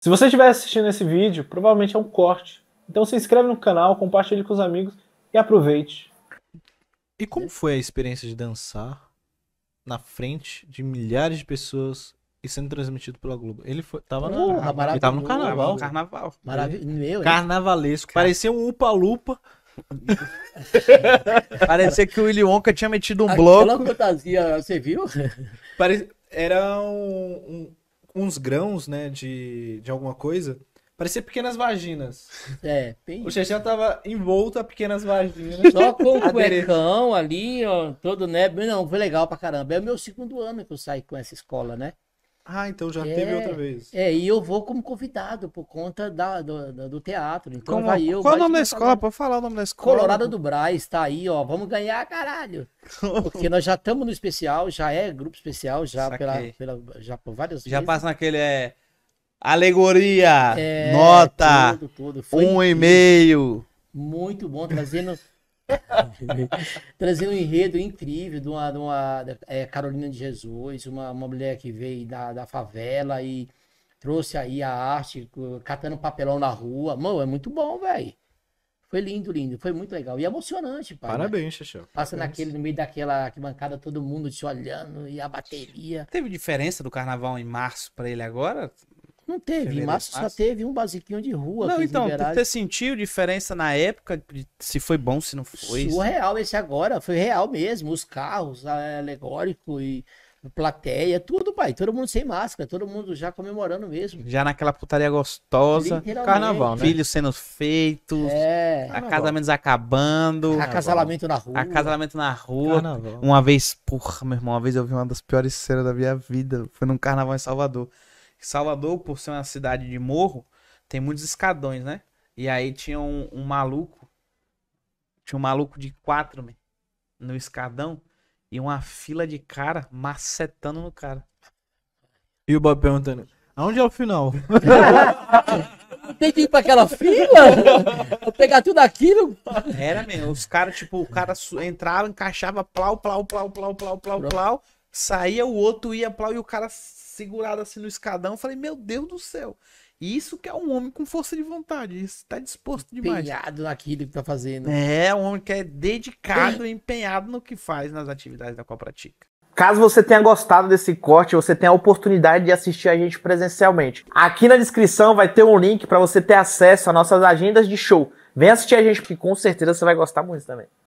Se você estiver assistindo esse vídeo, provavelmente é um corte. Então se inscreve no canal, compartilhe com os amigos e aproveite. E como foi a experiência de dançar na frente de milhares de pessoas e sendo transmitido pela Globo. Ele foi, tava, ele tava no carnaval. Carnaval. Maravilhoso. Carnavalesco. Car... Parecia um upa-lupa. Parecia que o Willy Wonka tinha metido um Aquela bloco. Aquela fantasia, você viu? Pare... Era um, um, uns grãos, né, de, de alguma coisa. Parecia pequenas vaginas. É, bem... O Xexé tava envolto a pequenas vaginas. Só com o cuecão ali, ó, todo, né? Não, foi legal pra caramba. É o meu segundo ano que eu saí com essa escola, né? Ah, então já é, teve outra vez. É, e eu vou como convidado por conta da, do, do teatro. Então como, vai eu. Qual o nome da escola? Pode falar o nome da escola. Colorado do Braz, tá aí, ó. Vamos ganhar, caralho. Porque nós já estamos no especial, já é grupo especial, já, pela, pela, já por várias já vezes. Já passa naquele. É... Alegoria, é, nota, tudo, tudo. um e-mail. Muito bom, trazendo Trazendo um enredo incrível de uma, de uma é, Carolina de Jesus, uma, uma mulher que veio da, da favela e trouxe aí a arte, catando papelão na rua. Mano, é muito bom, velho. Foi lindo, lindo. Foi muito legal. E emocionante, pai. Né? Parabéns, Xixão. Né? Passa naquele, no meio daquela bancada, todo mundo te olhando e a bateria. Teve diferença do carnaval em março para ele agora? Não teve. Né? mas em março, só teve um basiquinho de rua. Não, então, liberais... você sentiu diferença na época? Se foi bom, se não foi? O real esse agora. Foi real mesmo. Os carros, ah, é, alegórico e plateia, tudo, pai. Todo mundo sem máscara, todo mundo já comemorando mesmo. Já naquela putaria gostosa. Carnaval, né? Filhos sendo feitos. É. Casamentos acabando. Acasalamento na rua. Acasalamento na rua. Carnaval. Uma vez, porra, meu irmão, uma vez eu vi uma das piores cenas da minha vida. Foi num carnaval em Salvador. Salvador, por ser uma cidade de morro, tem muitos escadões, né? E aí tinha um, um maluco, tinha um maluco de quatro man, no escadão e uma fila de cara macetando no cara. E o Bob perguntando: aonde é o final? tem que ir pra aquela fila? pegar tudo aquilo? Era mesmo, os caras, tipo, o cara entrava, encaixava, plau, plau, plau, plau, plau, plau, plau, Saía o outro, ia pra lá e o cara segurado assim no escadão. Eu falei, meu Deus do céu. Isso que é um homem com força de vontade. Isso tá disposto demais. Empenhado naquilo que tá fazendo. É, um homem que é dedicado e empenhado no que faz nas atividades da pratica. Caso você tenha gostado desse corte, você tem a oportunidade de assistir a gente presencialmente. Aqui na descrição vai ter um link para você ter acesso às nossas agendas de show. Vem assistir a gente, que com certeza você vai gostar muito também.